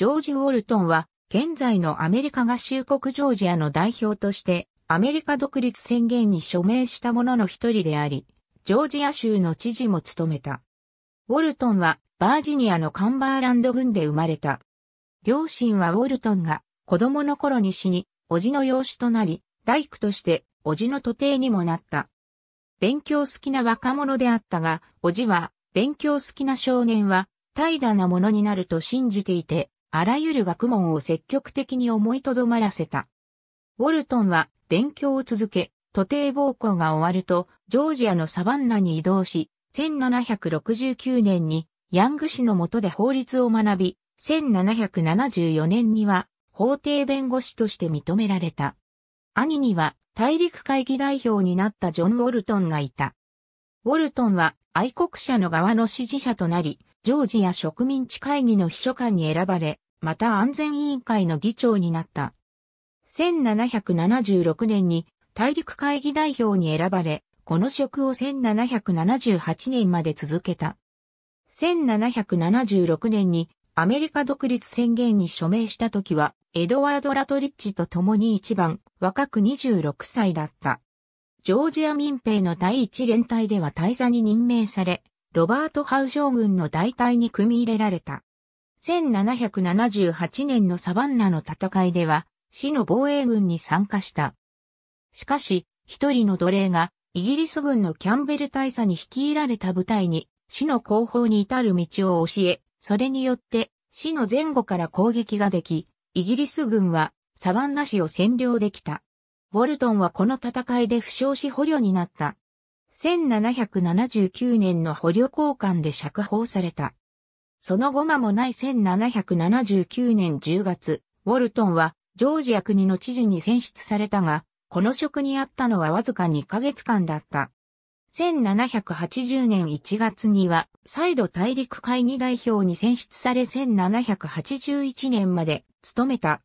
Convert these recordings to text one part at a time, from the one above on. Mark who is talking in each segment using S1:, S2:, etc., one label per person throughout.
S1: ジョージ・ウォルトンは、現在のアメリカ合衆国ジョージアの代表として、アメリカ独立宣言に署名した者の一人であり、ジョージア州の知事も務めた。ウォルトンは、バージニアのカンバーランド郡で生まれた。両親はウォルトンが子供の頃に死に、叔父の養子となり、大工として叔父の徒弟にもなった。勉強好きな若者であったが、叔父は勉強好きな少年は平らなものになると信じていて、あらゆる学問を積極的に思いとどまらせた。ウォルトンは勉強を続け、徒弟暴行が終わると、ジョージアのサバンナに移動し、1769年にヤング氏の下で法律を学び、1774年には法廷弁護士として認められた。兄には大陸会議代表になったジョン・ウォルトンがいた。ウォルトンは愛国者の側の支持者となり、ジョージア植民地会議の秘書官に選ばれ、また安全委員会の議長になった。1776年に大陸会議代表に選ばれ、この職を1778年まで続けた。1776年にアメリカ独立宣言に署名した時は、エドワード・ラトリッチと共に一番若く26歳だった。ジョージア民兵の第一連隊では大佐に任命され、ロバート・ハウ将軍の大隊に組み入れられた。1778年のサバンナの戦いでは、死の防衛軍に参加した。しかし、一人の奴隷が、イギリス軍のキャンベル大佐に率いられた部隊に、死の後方に至る道を教え、それによって、死の前後から攻撃ができ、イギリス軍は、サバンナ市を占領できた。ウォルトンはこの戦いで負傷し捕虜になった。1779年の捕虜交換で釈放された。その後間もない1779年10月、ウォルトンはジョージア国の知事に選出されたが、この職にあったのはわずか2ヶ月間だった。1780年1月には、再度大陸会議代表に選出され1781年まで務めた。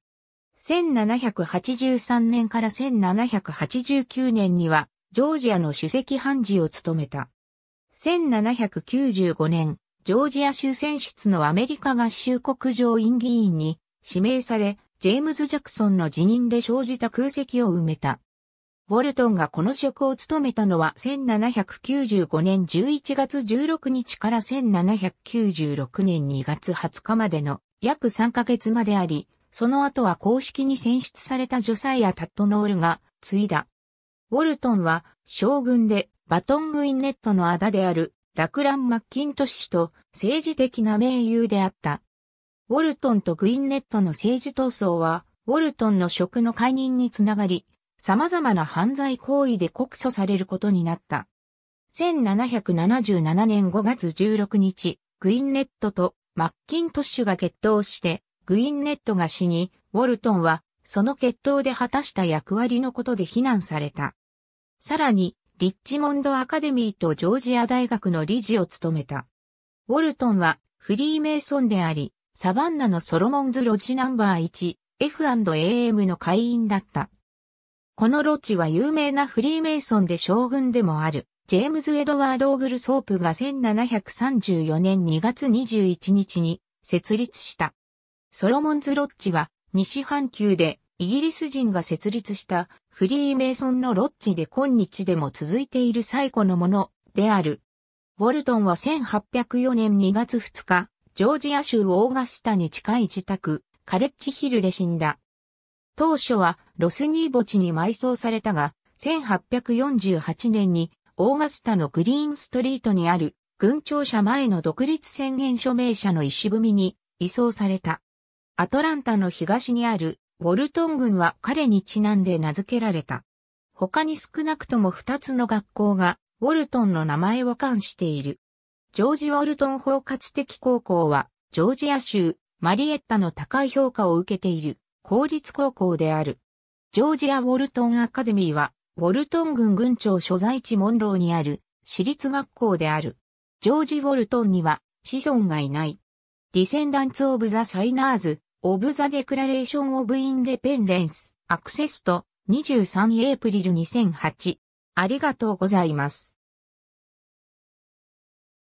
S1: 1783年から1789年には、ジョージアの主席判事を務めた。1795年、ジョージア州選出のアメリカ合衆国上院議員に指名され、ジェームズ・ジャクソンの辞任で生じた空席を埋めた。ウォルトンがこの職を務めたのは1795年11月16日から1796年2月20日までの約3ヶ月まであり、その後は公式に選出されたジョサイア・タットノールが継いだ。ウォルトンは将軍でバトン・グインネットのあだであるラクラン・マッキントッシュと政治的な盟友であった。ウォルトンとグインネットの政治闘争は、ウォルトンの職の解任につながり、様々な犯罪行為で告訴されることになった。1777年5月16日、グインネットとマッキントッシュが決闘して、グインネットが死に、ウォルトンはその決闘で果たした役割のことで非難された。さらに、リッチモンドアカデミーとジョージア大学の理事を務めた。ウォルトンはフリーメイソンであり、サバンナのソロモンズロッジナンバー1、F&AM の会員だった。このロッジは有名なフリーメイソンで将軍でもある、ジェームズ・エドワード・オグル・ソープが1734年2月21日に設立した。ソロモンズ・ロッジは西半球でイギリス人が設立したフリーメイソンのロッジで今日でも続いている最古のものである。ウォルトンは1804年2月2日、ジョージア州オーガスタに近い自宅、カレッジヒルで死んだ。当初はロスニー墓地に埋葬されたが、1848年にオーガスタのグリーンストリートにある軍庁舎前の独立宣言署名者の石踏みに移送された。アトランタの東にあるウォルトン郡は彼にちなんで名付けられた。他に少なくとも2つの学校がウォルトンの名前を冠している。ジョージ・ウォルトン包括的高校は、ジョージア州、マリエッタの高い評価を受けている、公立高校である。ジョージア・ウォルトンアカデミーは、ウォルトン郡郡庁所在地モンローにある、私立学校である。ジョージ・ウォルトンには、子孫がいない。ディセンダンツ・オブ・ザ・サイナーズ、オブザデクラレーションオブインデペンデンス、アクセスと23エイプリル2008。ありがとうございます。